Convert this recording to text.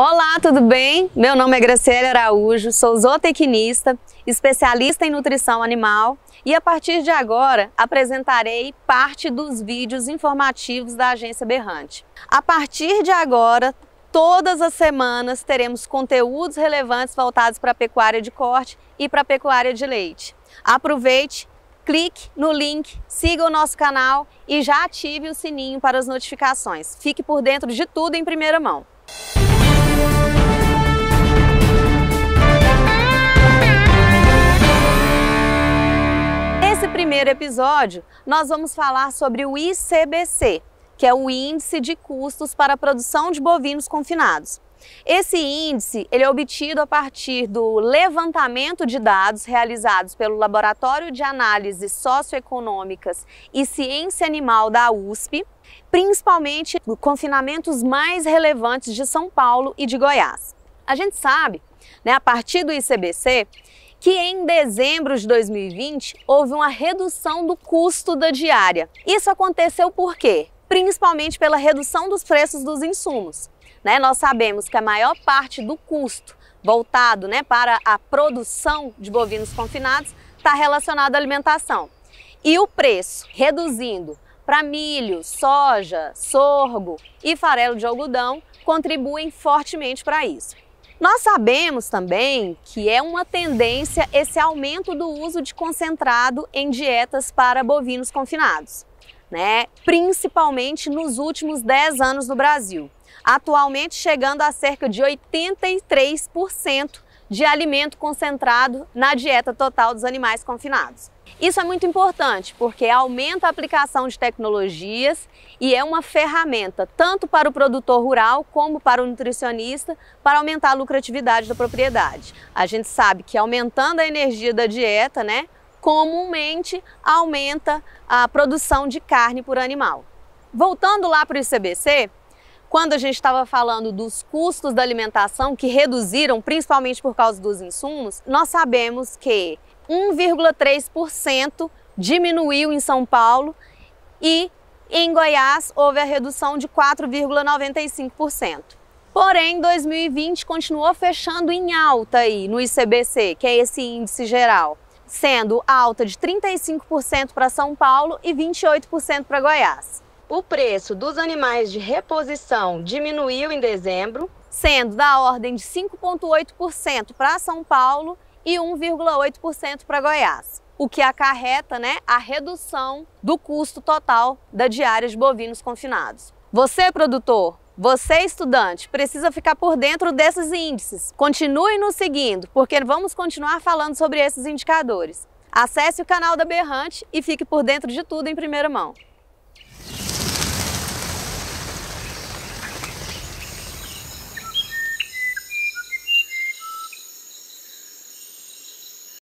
Olá, tudo bem? Meu nome é Graciela Araújo, sou zootecnista, especialista em nutrição animal e a partir de agora apresentarei parte dos vídeos informativos da Agência Berrante. A partir de agora, todas as semanas teremos conteúdos relevantes voltados para a pecuária de corte e para a pecuária de leite. Aproveite, clique no link, siga o nosso canal e já ative o sininho para as notificações. Fique por dentro de tudo em primeira mão. Nesse primeiro episódio, nós vamos falar sobre o ICBC, que é o Índice de Custos para a Produção de Bovinos Confinados. Esse índice ele é obtido a partir do levantamento de dados realizados pelo Laboratório de Análises Socioeconômicas e Ciência Animal da USP, principalmente confinamentos mais relevantes de São Paulo e de Goiás. A gente sabe, né, a partir do ICBC, que em dezembro de 2020 houve uma redução do custo da diária. Isso aconteceu por quê? Principalmente pela redução dos preços dos insumos. Né? Nós sabemos que a maior parte do custo voltado né, para a produção de bovinos confinados está relacionado à alimentação. E o preço reduzindo para milho, soja, sorgo e farelo de algodão contribuem fortemente para isso. Nós sabemos também que é uma tendência esse aumento do uso de concentrado em dietas para bovinos confinados, né? principalmente nos últimos 10 anos no Brasil atualmente chegando a cerca de 83% de alimento concentrado na dieta total dos animais confinados. Isso é muito importante porque aumenta a aplicação de tecnologias e é uma ferramenta tanto para o produtor rural como para o nutricionista para aumentar a lucratividade da propriedade. A gente sabe que aumentando a energia da dieta, né, comumente aumenta a produção de carne por animal. Voltando lá para o ICBC, quando a gente estava falando dos custos da alimentação que reduziram principalmente por causa dos insumos, nós sabemos que 1,3% diminuiu em São Paulo e em Goiás houve a redução de 4,95%. Porém, 2020 continuou fechando em alta aí no ICBC, que é esse índice geral, sendo alta de 35% para São Paulo e 28% para Goiás. O preço dos animais de reposição diminuiu em dezembro, sendo da ordem de 5,8% para São Paulo e 1,8% para Goiás, o que acarreta né, a redução do custo total da diária de bovinos confinados. Você, produtor, você, estudante, precisa ficar por dentro desses índices. Continue nos seguindo, porque vamos continuar falando sobre esses indicadores. Acesse o canal da Berrante e fique por dentro de tudo em primeira mão.